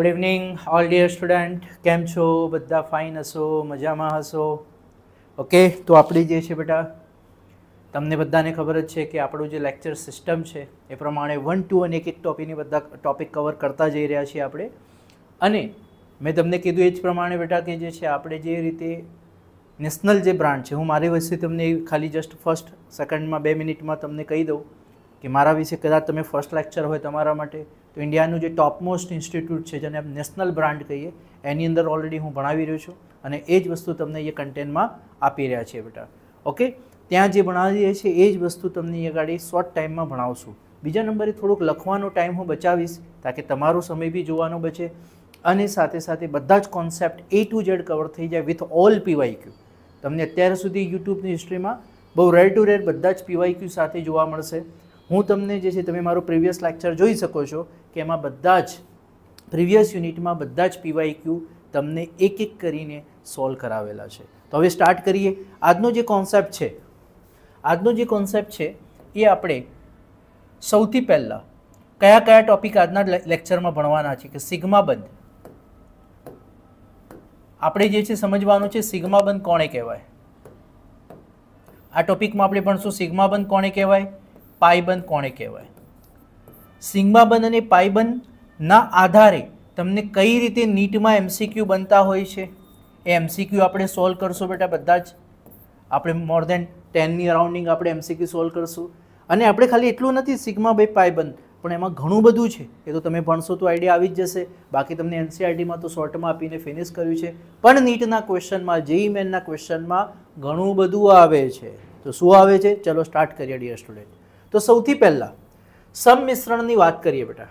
good evening all dear student કેમ છો બધા ફાઇન હશો મજામાં હશો ઓકે તો આપણી જે છે બેટા તમને બધાને ખબર જ છે કે આપણું જે લેક્ચર સિસ્ટમ છે એ પ્રમાણે વન ટુ અને એક એક ટોપિકની બધા ટોપિક કવર કરતા જઈ રહ્યા છીએ આપણે અને મેં તમને કીધું એ જ પ્રમાણે બેટા કે જે છે આપણે જે રીતે નેશનલ જે બ્રાન્ડ છે હું મારી વિશે તમને ખાલી જસ્ટ ફર્સ્ટ સેકન્ડમાં બે મિનિટમાં તમને કહી દઉં કે મારા વિશે કદાચ તમે ફર્સ્ટ લેક્ચર હોય તમારા માટે તો ઇન્ડિયાનું જે ટોપમોસ્ટ ઇન્સ્ટિટ્યૂટ છે જેને આપણે નેશનલ બ્રાન્ડ કહીએ એની અંદર ઓલરેડી હું ભણાવી રહ્યો છું અને એ જ વસ્તુ તમને એ કન્ટેન્ટમાં આપી રહ્યા છે બેટા ઓકે ત્યાં જે ભણાવી રહ્યા છે એ જ વસ્તુ તમને એ ગાડી શોર્ટ ટાઈમમાં ભણાવશું બીજા નંબરે થોડુંક લખવાનો ટાઈમ હું બચાવીશ તાકે તમારો સમય બી જોવાનો બચે અને સાથે સાથે બધા જ concept A to Z cover થઈ જાય વિથ ઓલ પીવાય ક્યુ તમને અત્યાર સુધી યુટ્યુબની હિસ્ટ્રીમાં બહુ રેર ટુ રેર બધા જ પીવાયક્યુ સાથે જોવા મળશે હું તમને જે છે તમે મારું પ્રીવિયસ લેક્ચર જોઈ શકો છો કે એમાં બધા જ પ્રીવિયસ યુનિટમાં બધા જ ક્યુ તમને એક એક કરીને સોલ્વ કરાવેલા છે તો હવે સ્ટાર્ટ કરીએ આજનો જે કોન્સેપ્ટ છે આજનો જે કોન્સેપ્ટ છે એ આપણે સૌથી પહેલાં કયા કયા ટોપિક આજના લેક્ચરમાં ભણવાના છે કે સિગ્માબંધ આપણે જે છે સમજવાનું છે સિગ્માબંધ કોણે કહેવાય આ ટોપિકમાં આપણે ભણશું સિગ્માબંધ કોણે કહેવાય પાયબંધ કોણે કહેવાય સિગ્માબંધ અને પાયબંધના આધારે તમને કઈ રીતે નીટમાં એમસીક્યુ બનતા હોય છે એ એમસીક્યુ આપણે સોલ્વ કરશું બેટા બધા જ આપણે મોર દેન ટેનની અરાઉન્ડિંગ આપણે એમસીક્યુ સોલ્વ કરશું અને આપણે ખાલી એટલું નથી સિગ્મા બે પાયબંધ પણ એમાં ઘણું બધું છે એ તો તમે ભણશો તો આઈડિયા આવી જ જશે બાકી તમને એનસીઆરટીમાં તો શોર્ટમાં આપીને ફિનિશ કર્યું છે પણ નીટના ક્વેશ્ચનમાં જેઈ મેનના ક્વેશ્ચનમાં ઘણું બધું આવે છે તો શું આવે છે ચલો સ્ટાર્ટ કરીએ ડિયર સ્ટુડન્ટ તો સૌથી પહેલાં સબમિશ્રણની વાત કરીએ બેટા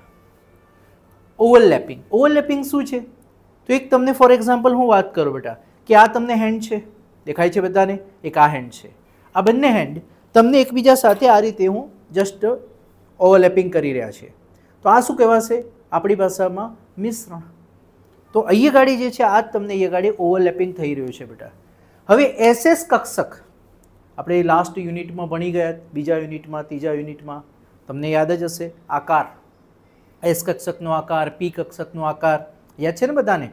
ઓવરલેપિંગ ઓવરલેપિંગ શું છે તો એક તમને ફોર એક્ઝામ્પલ હું વાત કરું બેટા કે આ તમને હેન્ડ છે દેખાય છે બધાને એક આ હેન્ડ છે આ બંને હેન્ડ તમને એકબીજા સાથે આ રીતે હું જસ્ટ ઓવરલેપિંગ કરી રહ્યા છે તો આ શું કહેવાશે આપણી ભાષામાં મિશ્રણ તો અહીંયા ગાડી જે છે આ જ તમને અહીંયા ગાડી ઓવરલેપિંગ થઈ રહ્યું છે બેટા હવે એસએસ કક્ષક આપણે લાસ્ટ યુનિટમાં ભણી ગયા બીજા યુનિટમાં ત્રીજા યુનિટમાં તમને યાદ જ હશે આકાર એસ કક્ષકનો આકાર પી કક્ષકનો આકાર યાદ છે ને બધાને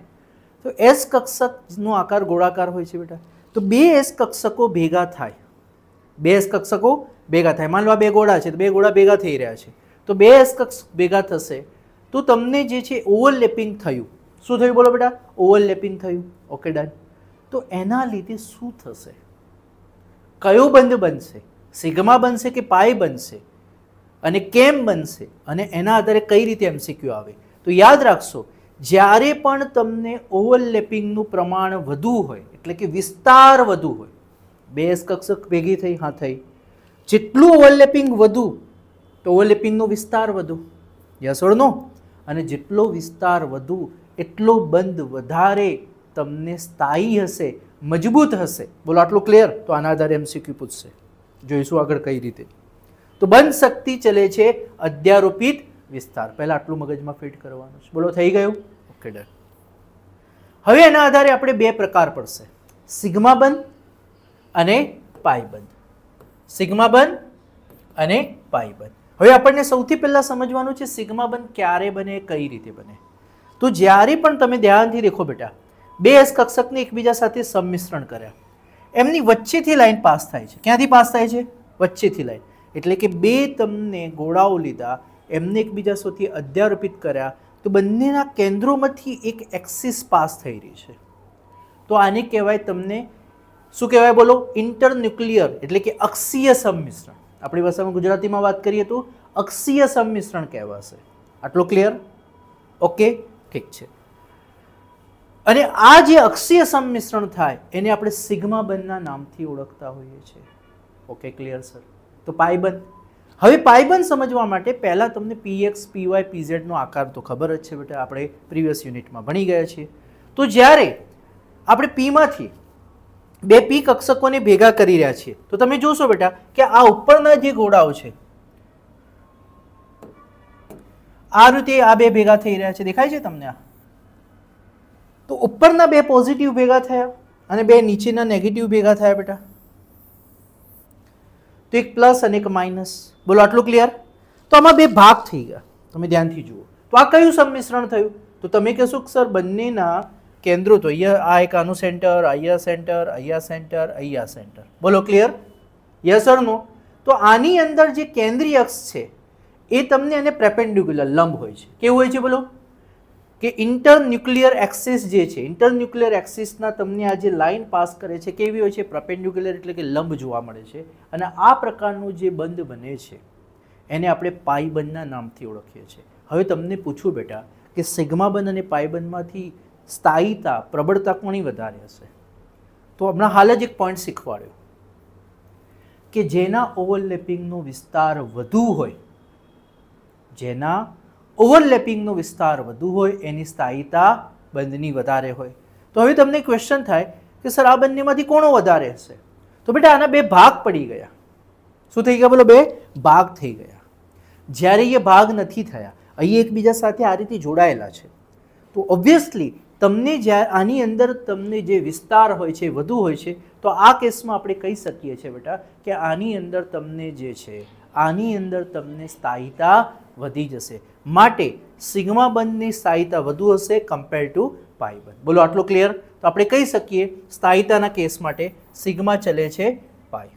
તો એસ કક્ષકનો આકાર ગોળાકાર હોય છે બેટા તો બે એસ કક્ષકો ભેગા થાય બે એસ કક્ષકો ભેગા થાય માન લો આ બે ગોળા છે તો બે ગોળા ભેગા થઈ રહ્યા છે તો બે એસ કક્ષક ભેગા થશે તો તમને જે છે ઓવરલેપિંગ થયું શું થયું બોલો બેટા ઓવરલેપિંગ થયું ઓકે ડન તો એના લીધે શું થશે કયો બંધ બનશે સિગ્મા બનશે કે પાય બનશે અને કેમ બનશે અને એના આધારે કઈ રીતે એમસીક્યુ આવે તો યાદ રાખશો જ્યારે પણ તમને ઓવરલેપિંગનું પ્રમાણ વધુ હોય એટલે કે વિસ્તાર વધુ હોય બે કક્ષક ભેગી થઈ હા થઈ જેટલું ઓવરલેપિંગ વધુ તો ઓવરલેપિંગનો વિસ્તાર વધુ યસ અને જેટલો વિસ્તાર વધુ એટલો બંધ વધારે તમને સ્થાયી હશે મજબૂત હશે બોલો આટલું ક્લિયર તો આના આધારે એમસીક્યુ પૂછશે જોઈશું આગળ કઈ રીતે તો બંધ શક્તિ ચલે છે અધ્યારોપિત વિસ્તાર પહેલાં આટલું મગજમાં ફિટ કરવાનું છે બોલો થઈ ગયું ઓકે ડન હવે એના આધારે આપણે બે પ્રકાર પડશે સિગ્મા બંધ અને પાઈ બંધ સિગ્મા બંધ અને પાઈ બંધ હવે આપણને સૌથી પહેલાં સમજવાનું છે સિગ્મા બંધ ક્યારે બને કઈ રીતે બને તો જ્યારે પણ તમે ધ્યાનથી દેખો બેટા બે એસ કક્ષકને એકબીજા સાથે સંમિશ્રણ કર્યા એમની વચ્ચેથી લાઈન પાસ થાય છે ક્યાંથી પાસ થાય છે વચ્ચેથી લાઈન એટલે કે બે તમને ગોળાઓ લીધા એમને એકબીજા સુધી અધ્યારોપિત કર્યા તો બંનેના કેન્દ્રોમાંથી એક એક્સિસ પાસ થઈ રહી છે તો આને કહેવાય તમને શું કહેવાય બોલો ઇન્ટરન્યુક્લિયર એટલે કે અક્ષીય સંમિશ્રણ આપણી ભાષામાં ગુજરાતીમાં વાત કરીએ તો અક્ષીય સંમિશ્રણ કહેવાશે આટલો ક્લિયર ઓકે ઠીક છે અને આ જે અક્ષીય સંમિશ્રણ થાય એને આપણે સિગ્મા બંધના નામથી ઓળખતા હોઈએ છીએ ઓકે ક્લિયર સર તો પાયબંધ હવે પાયબંધ સમજવા માટે પહેલાં તમને પીએક્સ પીવાય પીઝેડનો આકાર તો ખબર જ છે બેટા આપણે પ્રીવિયસ યુનિટમાં ભણી ગયા છીએ તો જ્યારે આપણે પીમાંથી બે પી કક્ષકોને ભેગા કરી રહ્યા છીએ તો તમે જોશો બેટા કે આ ઉપરના જે ગોળાઓ છે આ રીતે આ બે ભેગા થઈ રહ્યા છે દેખાય છે તમને આ તો ઉપરના બે પોઝિટિવ ભેગા થયા અને બે નીચેના નેગેટિવ ભેગા થયા બેટા તો એક પ્લસ અને એક માઇનસ બોલો આટલું ક્લિયર તો આમાં બે ભાગ થઈ ગયા તમે ધ્યાનથી જુઓ તો આ કયું સંમિશ્રણ થયું તો તમે કહેશો કે સર બંનેના કેન્દ્રો તો અહીંયા આ એક આનું સેન્ટર અહીંયા સેન્ટર અહીંયા સેન્ટર અહીંયા સેન્ટર બોલો ક્લિયર યસ ઓર નો તો આની અંદર જે કેન્દ્રીય અક્ષ છે એ તમને એને પ્રેપેન્ડિક્યુલર લંબ હોય છે કેવું હોય છે બોલો કે ઇન્ટરન્યુક્લિયર એક્સિસ જે છે ઇન્ટરન્યુક્લિયર એક્સિસના તમને આ જે લાઇન પાસ કરે છે કેવી હોય છે પ્રપેન્ડિક્યુલર એટલે કે લંબ જોવા મળે છે અને આ પ્રકારનું જે બંધ બને છે એને આપણે પાયબંધના નામથી ઓળખીએ છીએ હવે તમને પૂછું બેટા કે સિગ્માબંધ અને પાયબંધમાંથી સ્થાયીતા પ્રબળતા કોની વધારે હશે તો હમણાં હાલ જ એક પોઈન્ટ શીખવાડ્યો કે જેના ઓવરલેપિંગનો વિસ્તાર વધુ હોય જેના ઓવરલેપિંગનો વિસ્તાર વધુ હોય એની સ્થાયીતા બંધની વધારે હોય તો હવે તમને ક્વેશ્ચન થાય કે સર આ બંનેમાંથી કોણો વધારે હશે તો બેટા આના બે ભાગ પડી ગયા શું થઈ ગયા બોલો બે ભાગ થઈ ગયા જ્યારે એ ભાગ નથી થયા અહીં એકબીજા સાથે આ રીતે જોડાયેલા છે તો ઓબ્વિયસલી તમને જ્યારે આની અંદર તમને જે વિસ્તાર હોય છે વધુ હોય છે તો આ કેસમાં આપણે કહી શકીએ છીએ બેટા કે આની અંદર તમને જે છે આની અંદર તમને સ્થાયીતા વધી જશે માટે સિગ્મા બંધની સ્થાયિતા વધુ હશે કમ્પેર ટુ પાઈ બંધ બોલો આટલું ક્લિયર તો આપણે કહી શકીએ સ્થાયિતાના કેસ માટે સિગ્મા ચલે છે પાઈ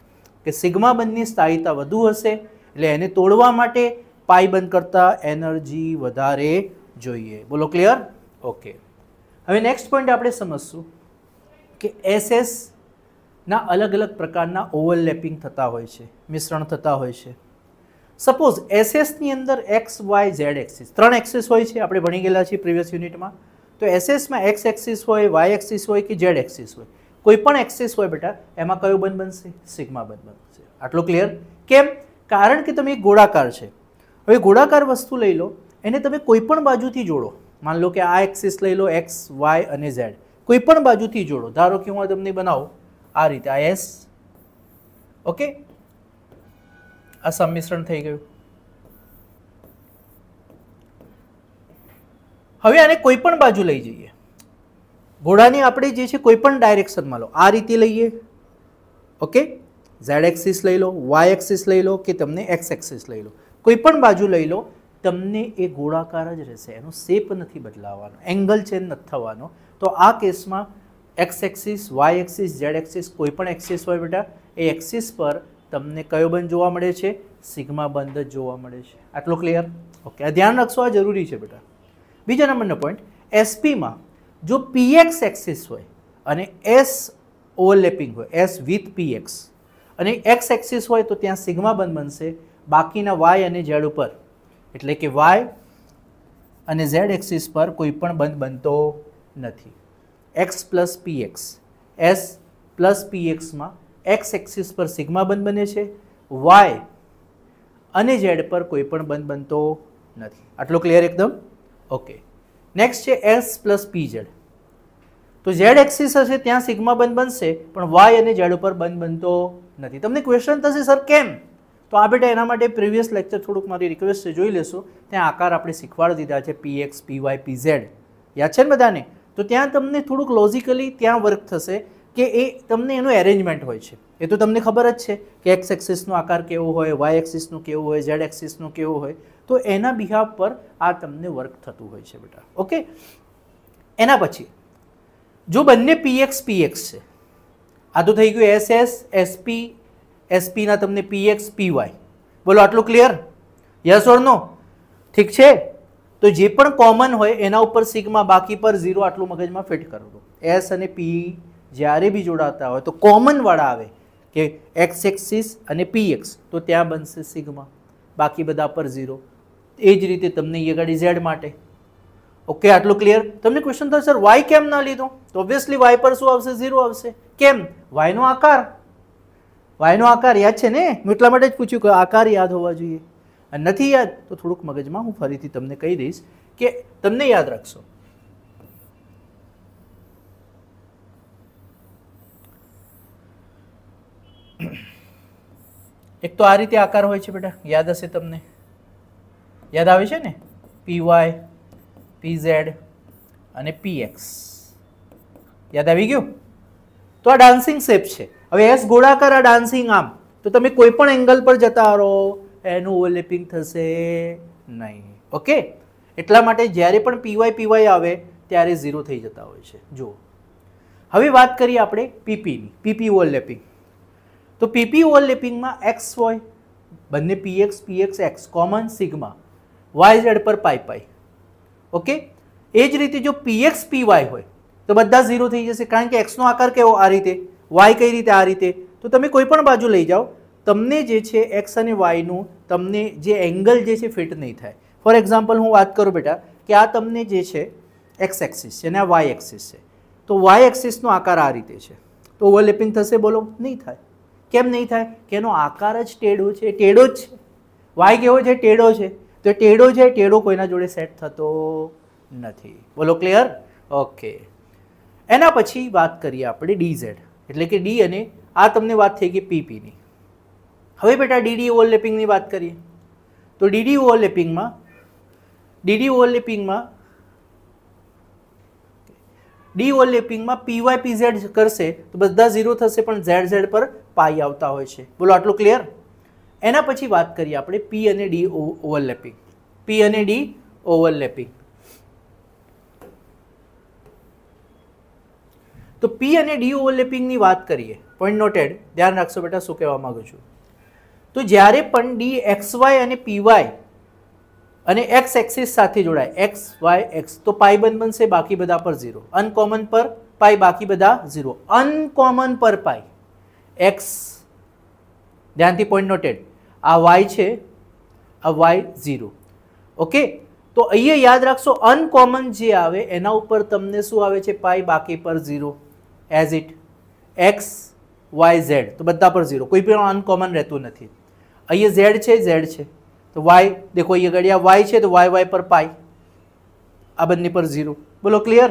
કે સિગ્મા બંધની સ્થાયિતા વધુ હશે એટલે એને તોડવા માટે પાઈ બંધ કરતાં એનર્જી વધારે જોઈએ બોલો ક્લિયર ઓકે હવે નેક્સ્ટ પોઈન્ટ આપણે સમજશું કે એસએસના અલગ અલગ પ્રકારના ઓવરલેપિંગ થતા હોય છે મિશ્રણ થતા હોય છે સપોઝ એસએસની અંદર એક્સ વાય ઝેડ એક્સિસ ત્રણ એક્સિસ હોય છે આપણે ભણી ગયેલા છીએ પ્રીવિયસ યુનિટમાં તો એસએસમાં એક્સ એક્સિસ હોય વાય એક્સિસ હોય કે ઝેડ એક્સિસ હોય કોઈ પણ એક્સિસ હોય બેટા એમાં કયો બંધ બનશે સિગ્મા બંધ બનશે આટલું ક્લિયર કેમ કારણ કે તમે એક ગોળાકાર છે હવે ગોળાકાર વસ્તુ લઈ લો એને તમે કોઈ પણ બાજુથી જોડો માન લો કે આ એક્સિસ લઈ લો એક્સ વાય અને ઝેડ કોઈ પણ બાજુથી જોડો ધારો કે હું તમને બનાવું આ રીતે આ એસ ઓકે આ સંમિશ્રણ થઈ ગયું હવે આને કોઈ પણ બાજુ લઈ જઈએ ઘોડાને આપણે જે છે કોઈ પણ ડાયરેક્શનમાં લો આ રીતે લઈએ ઓકે ઝેડ એક્સિસ લઈ લો વાય એક્સિસ લઈ લો કે તમને એક્સ એક્સિસ લઈ લો કોઈ પણ બાજુ લઈ લો તમને એ ગોળાકાર જ રહેશે એનો શેપ નથી બદલાવાનો એંગલ ચેન્જ નથી થવાનો તો આ કેસમાં X axis Y axis Z axis કોઈ પણ એક્સિસ હોય બેટા એ એક્સિસ પર તમને કયો બંધ જોવા મળે છે સિગ્મા બંધ જ જોવા મળે છે આટલો ક્લિયર ઓકે આ ધ્યાન રાખશો આ જરૂરી છે બેટા બીજા નંબરનો પોઈન્ટ એસપીમાં જો પીએક્સ એક્સિસ હોય અને એસ ઓવરલેપિંગ હોય એસ વિથ પીએક્સ અને એક્સ એક્સિસ હોય તો ત્યાં સિગ્મા બંધ બનશે બાકીના વાય અને ઝેડ ઉપર એટલે કે વાય અને ઝેડ એક્સિસ પર કોઈ પણ બંધ બનતો નથી X plus PX S plus પીએક્સમાં એક્સ એક્સિસ પર સિગ્મા બંધ બને છે વાય અને ઝેડ પર કોઈ પણ બંધ બનતો નથી આટલો ક્લિયર એકદમ ઓકે નેક્સ્ટ છે એસ પ્લસ પી ઝેડ તો ઝેડ એક્સિસ હશે ત્યાં સિગ્મા બંધ બનશે પણ વાય અને ઝેડ ઉપર બંધ બનતો નથી તમને ક્વેશ્ચન થશે સર કેમ તો આ બેટા એના માટે પ્રીવિયસ લેક્ચર થોડુંક મારી રિક્વેસ્ટ છે જોઈ લેશો ત્યાં આકાર આપણે શીખવાડી દીધા છે P X P Y P Z યાદ છે ને બધાને તો ત્યાં તમને થોડુંક લોજિકલી ત્યાં વર્ક થશે કે એ તમને એનું એરેન્જમેન્ટ હોય છે એ તો તમને ખબર જ છે કે એક્સ એક્સિસનો આકાર કેવો હોય વાય એક્સિસનો કેવો હોય ઝેડ એક્સિસનો કેવો હોય તો એના બિહાવ પર આ તમને વર્ક થતું હોય છે બેટા ઓકે એના પછી જો બંને પીએક્સ પીએક્સ છે આ તો થઈ ગયું એસ એસ એસપી એસપીના તમને પીએક્સ પીવાય બોલો આટલું ક્લિયર યસ ઓર નો ઠીક છે તો જે પણ કોમન હોય એના ઉપર સિગ્મા બાકી પર ઝીરો આટલું મગજમાં ફિટ કરો દો એસ અને પી જ્યારે બી જોડાતા હોય તો કોમનવાળા આવે કે એક્સ એક્સિસ અને પી એક્સ તો ત્યાં બનશે સિગ્મા બાકી બધા પર ઝીરો એ જ રીતે તમને ગાડી ઝેડ માટે ઓકે આટલું ક્લિયર તમને ક્વેશ્ચન થશે સર વાય કેમ ના લીધો તો ઓબ્વિયસલી વાય પર શું આવશે ઝીરો આવશે કેમ વાયનો આકાર વાયનો આકાર યાદ છે ને હું એટલા માટે જ પૂછ્યું કે આકાર યાદ હોવા જોઈએ અને નથી યાદ તો થોડુંક મગજમાં હું ફરીથી તમને કહી દઈશ કે તમને યાદ રાખશો એક તો આ રીતે આકાર હોય છે બેટા યાદ હશે તમને યાદ આવે છે ને પી વાય પી ઝેડ અને પી એક્સ યાદ આવી ગયું તો આ ડાન્સિંગ શેપ છે હવે એસ ગોળાકાર આ ડાન્સિંગ આમ તો તમે કોઈ પણ એંગલ પર જતા રહો એનું ઓવરલેપિંગ થશે નહીં ઓકે એટલા માટે જ્યારે પણ પીવાય પીવાય આવે ત્યારે ઝીરો થઈ જતા હોય છે જુઓ હવે વાત કરીએ આપણે પીપીની પીપી ઓવરલેપિંગ તો પીપી ઓવરલેપિંગમાં એક્સ હોય બંને PX PX X common sigma Y Z પર પાઈ પાઈ ઓકે એ જ રીતે જો પીએક્સ વાય હોય તો બધા ઝીરો થઈ જશે કારણ કે એક્સનો આકાર કેવો આ રીતે વાય કઈ રીતે આ રીતે તો તમે કોઈ પણ બાજુ લઈ જાઓ તમને જે છે એક્સ અને વાયનું તમને જે એંગલ જે છે ફિટ નહીં થાય ફોર એક્ઝામ્પલ હું વાત કરું બેટા કે આ તમને જે છે એક્સ એક્સિસ છે અને આ વાય એક્સિસ છે તો વાય એક્સિસનો આકાર આ રીતે છે તો ઓવરલેપિંગ થશે બોલો નહીં થાય કેમ નહીં થાય કે એનો આકાર જ ટેઢો છે ટેઢો જ છે વાય કેવો છે ટેઢો છે તો ટેઢો છે ટેઢો કોઈના જોડે સેટ થતો નથી બોલો ક્લિયર ઓકે એના પછી વાત કરીએ આપણે ડીઝેડ એટલે કે ડી અને આ તમને વાત થઈ ગઈ પીપીની હવે બેટા ડીડી ઓવરલેપિંગની વાત કરીએ તો ડીડી ઓવરલેપિંગમાં ડીડી ઓવરલેપિંગમાં ડી ઓવરલેપિંગમાં પીવાય પીઝેડ કરશે તો બધા ઝીરો થશે પણ ઝેડ ઝેડ પર પાઈ આવતા હોય છે બોલો આટલું ક્લિયર એના પછી વાત કરીએ આપણે પી અને ડી ઓવરલેપિંગ પી અને ડી ઓવરલેપિંગ તો પી અને ડી ઓવરલેપિંગની વાત કરીએ પોઈન્ટ નોટેડ ધ્યાન રાખશો બેટા શું કહેવા માગું છું તો જ્યારે પણ ડી એક્સ વાય અને પીવાય અને એક્સ એક્સિસ સાથે જોડાય એક્સ વાય એક્સ તો પાઈ બંધ બનશે બાકી બધા પર ઝીરો અનકોમન પર પાઈ બાકી બધા ઝીરો અનકોમન પર પાઈ એક્સ ધ્યાનથી પોઈન્ટ નોટેડ આ વાય છે આ વાય ઝીરો ઓકે તો અહીંયા યાદ રાખશો અનકોમન જે આવે એના ઉપર તમને શું આવે છે પાઈ બાકી પર zero as it X Y Z તો બધા પર ઝીરો કોઈ પણ અનકોમન રહેતું નથી અહીંયા ઝેડ છે ઝેડ છે તો વાય દેખો ये ઘડિયા વાય છે તો વાય વાય પર પાય આ બંને પર ઝીરો બોલો ક્લિયર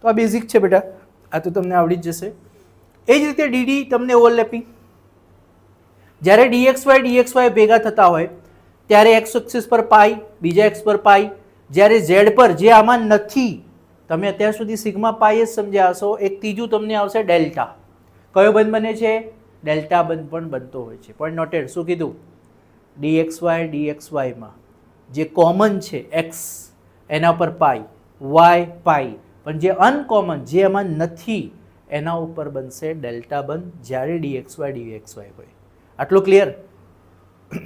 તો આ બેઝિક છે બેટા આ તો તમને આવડી જ જશે એ જ રીતે ડીડી તમને ઓવરલેપિંગ જ્યારે ડીએક્સ વાય ડીએક્સ વાય ભેગા થતા હોય ત્યારે એક્સ એક્સિસ પર પાઈ બીજા એક્સ પર પાઈ જ્યારે ઝેડ પર જે આમાં નથી તમે અત્યાર સુધી સિગ્મા પાઈ જ સમજ્યા હશો એક ત્રીજું તમને આવશે ડેલ્ટા કયો બંધ બને છે ડેલ્ટા બંધ પણ બનતો હોય છે પણ નોટેડ શું કીધું વાય ડીએક્સવાય વાયમાં જે કોમન છે એક્સ એના પર પાઈ વાય પાઈ પણ જે અનકોમન જે એમાં નથી એના ઉપર બનશે ડેલ્ટા બન જ્યારે વાય ડીએક્સવાય વાય હોય આટલું ક્લિયર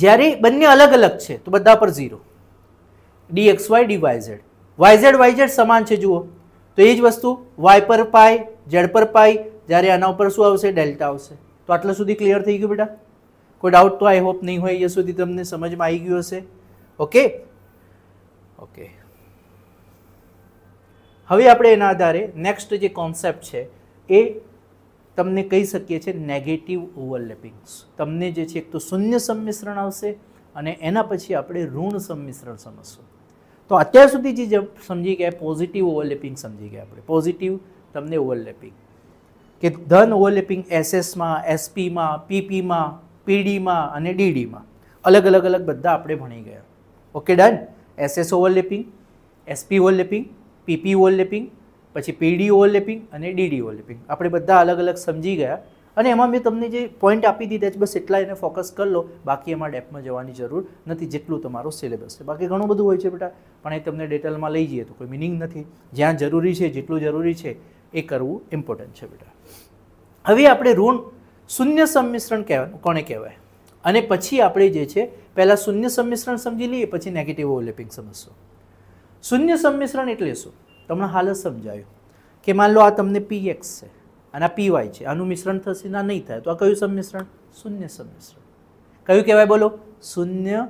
જ્યારે બંને અલગ અલગ છે તો બધા પર zero DXY DYZ YZ YZ સમાન છે જુઓ તો એ જ વસ્તુ વાય પર પાય ઝેડ પર પાય જ્યારે આના ઉપર શું આવશે ડેલ્ટા આવશે તો આટલા સુધી ક્લિયર થઈ ગયું બેટા કોઈ ડાઉટ તો આઈ હોપ નહીં હોય અહીંયા સુધી તમને સમજમાં આવી ગયું હશે ઓકે ઓકે હવે આપણે એના આધારે નેક્સ્ટ જે કોન્સેપ્ટ છે એ તમને કહી શકીએ છીએ નેગેટિવ ઓવરલેપિંગ્સ તમને જે છે એક તો શૂન્ય સંમિશ્રણ આવશે અને એના પછી આપણે ઋણ સંમિશ્રણ સમજશું તો અત્યાર સુધી જે સમજી ગયા પોઝિટિવ ઓવરલેપિંગ સમજી ગયા આપણે પોઝિટિવ તમને ઓવરલેપિંગ કે ધન ઓવરલેપિંગ એસએસમાં એસપીમાં પીપીમાં પીડીમાં અને ડીડીમાં અલગ અલગ અલગ બધા આપણે ભણી ગયા okay done SS overlapping SP overlapping PP overlapping પછી પીડી ઓવરલેપિંગ અને ડીડી ઓવરલેપિંગ આપણે બધા અલગ અલગ સમજી ગયા અને એમાં મેં તમને જે પોઈન્ટ આપી દીધા છે બસ એટલા એને ફોકસ કરી લો બાકી એમાં ડેપમાં જવાની જરૂર નથી જેટલું તમારો સિલેબસ છે બાકી ઘણું બધું હોય છે બેટા પણ એ તમને ડેટેલમાં લઈ જઈએ તો કોઈ મિનિંગ નથી જ્યાં જરૂરી છે જેટલું જરૂરી છે એ કરવું ઇમ્પોર્ટન્ટ છે બેટા હવે આપણે ઋણ શૂન્ય સંમિશ્રણ કહેવાનું કોને કહેવાય અને પછી આપણે જે છે પહેલાં શૂન્ય સંમિશ્રણ સમજી લઈએ પછી નેગેટિવ ઓવરલેપિંગ સમજશો શૂન્ય સંમિશ્રણ એટલે શું તમને હાલ જ સમજાયું કે માન લો આ તમને પી એક્સ છે અને આ પીવાય છે આનું મિશ્રણ થશે ના નહીં થાય તો આ કયું સંમિશ્રણ શૂન્ય સંમિશ્રણ કયું કહેવાય બોલો શૂન્ય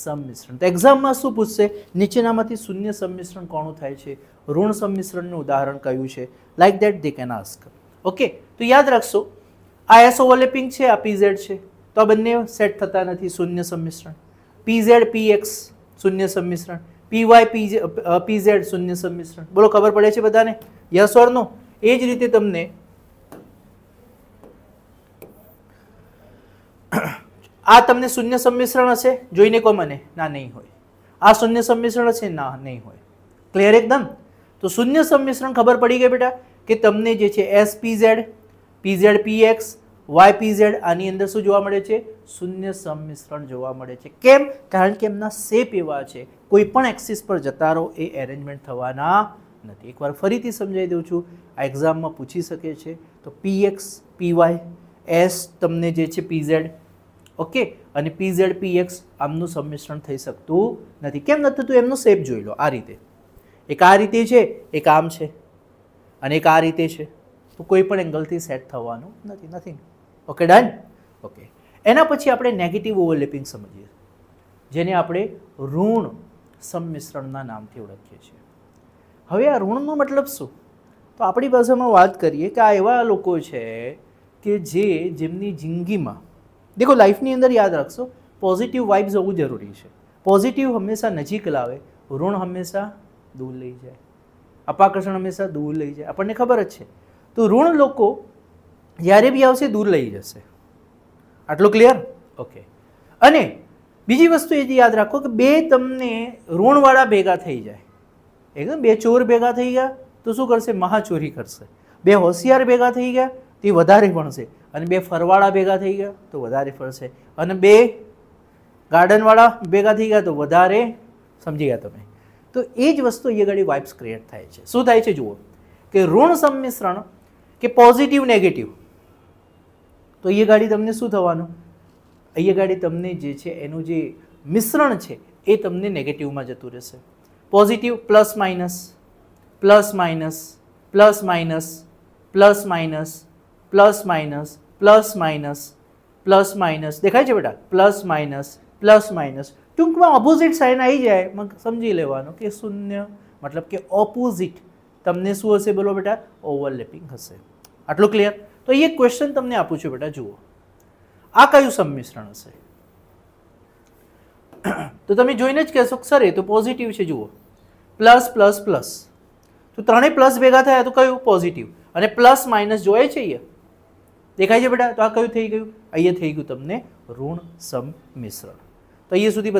સંમિશ્રણ તો એક્ઝામમાં શું પૂછશે નીચેનામાંથી શૂન્ય સંમિશ્રણ કોણું થાય છે ઋણ સંમિશ્રણનું ઉદાહરણ કયું છે like that they can ask okay તો યાદ રાખશો આ એસ ઓવરલેપિંગ છે આ પીઝેડ છે તો આ બંને સેટ થતા નથી શૂન્ય સંમિશ્રણ પીઝેડ એક્સ શૂન્ય સંમિશ્રણ પીવાય પીઝે પીઝેડ શૂન્ય સંમિશ્રણ બોલો ખબર પડે છે બધાને યસ ઓર નો એ જ રીતે તમને આ તમને શૂન્ય સંમિશ્રણ હશે જોઈને કહો મને ના નહીં હોય આ શૂન્ય સંમિશ્રણ હશે ના નહીં હોય ક્લિયર એકદમ તો શૂન્ય સંમિશ્રણ ખબર પડી ગઈ બેટા કે તમને જે છે S PZ PZ PX Y YPZ આની અંદર શું જોવા મળે છે શૂન્ય સંમિશ્રણ જોવા મળે છે કેમ કારણ કે એમના શેપ એવા છે કોઈ પણ એક્સિસ પર જતા રહો એ એરેન્જમેન્ટ થવાના નથી એકવાર ફરીથી સમજાવી દઉં છું આ એક્ઝામમાં પૂછી શકે છે તો P X P Y S તમને જે છે પી ઝેડ ઓકે અને પી ઝેડ પી એક્સ આમનું સંમિશ્રણ થઈ શકતું નથી કેમ નથી થતું એમનો શેપ જોઈ લો આ રીતે એક આ રીતે છે એક આમ છે અને એક આ રીતે છે તો કોઈ પણ એંગલથી સેટ થવાનું નથી નથી ઓકે ડન ઓકે એના પછી આપણે નેગેટિવ ઓવરલેપિંગ સમજીએ જેને આપણે ઋણ સંમિશ્રણના નામથી ઓળખીએ છીએ હવે આ ઋણનો મતલબ શું તો આપણી ભાષામાં વાત કરીએ કે આ એવા લોકો છે કે જે જેમની જિંદગીમાં દેખો લાઈફની અંદર યાદ રાખશો પોઝિટિવ વાઇબ્સ હોવું જરૂરી છે પોઝિટિવ હંમેશા નજીક લાવે ઋણ હંમેશા દૂર લઈ જાય અપાકર્ષણ હંમેશા દૂર લઈ જાય આપણને ખબર જ છે તો ઋણ લોકો જ્યારે બી આવશે દૂર લઈ જશે આટલું ક્લિયર ઓકે અને બીજી વસ્તુ એ યાદ રાખો કે બે તમને ઋણવાળા ભેગા થઈ જાય એકદમ બે ચોર ભેગા થઈ ગયા તો શું કરશે મહાચોરી કરશે બે હોશિયાર ભેગા થઈ ગયા તે વધારે ભણશે અને બે ફરવાળા ભેગા થઈ ગયા તો વધારે ફરશે અને બે ગાર્ડનવાળા ભેગા થઈ ગયા તો વધારે સમજી ગયા તમે તો એ જ વસ્તુ અહીંયા ઘડી વાઇબ્સ ક્રિએટ થાય છે શું થાય છે જુઓ કે ઋણ સંમિશ્રણ કે પોઝિટિવ નેગેટિવ તો એ ગાડી તમને શું થવાનું એ ગાડી તમને જે છે એનું જે મિશ્રણ છે એ તમને નેગેટિવમાં જતું રહેશે positive plus minus plus minus plus minus plus minus plus minus plus minus plus minus દેખાય છે બેટા પ્લસ માઇનસ પ્લસ માઇનસ ટૂંકમાં ઓપોઝિટ સાઇન આવી જાય સમજી લેવાનું કે શૂન્ય મતલબ કે ઓપોઝિટ તમને શું હશે બોલો બેટા ઓવરલેપિંગ હશે આટલું ક્લિયર તો એ ક્વેશ્ચન તમને આપું છું બેટા જુઓ આ કયું સંમિશ્રણ હશે તો તમે જોઈને જ કહેશો સર એ તો પોઝિટિવ છે જુઓ પ્લસ પ્લસ પ્લસ તો ત્રણેય પ્લસ ભેગા થયા તો કયું પોઝિટિવ અને પ્લસ માઇનસ જોઈએ છે એ દેખાય છે બેટા તો આ કયું થઈ ગયું અહીંયા થઈ ગયું તમને ઋણ સમિશ્રણ તો અહીંયા સુધી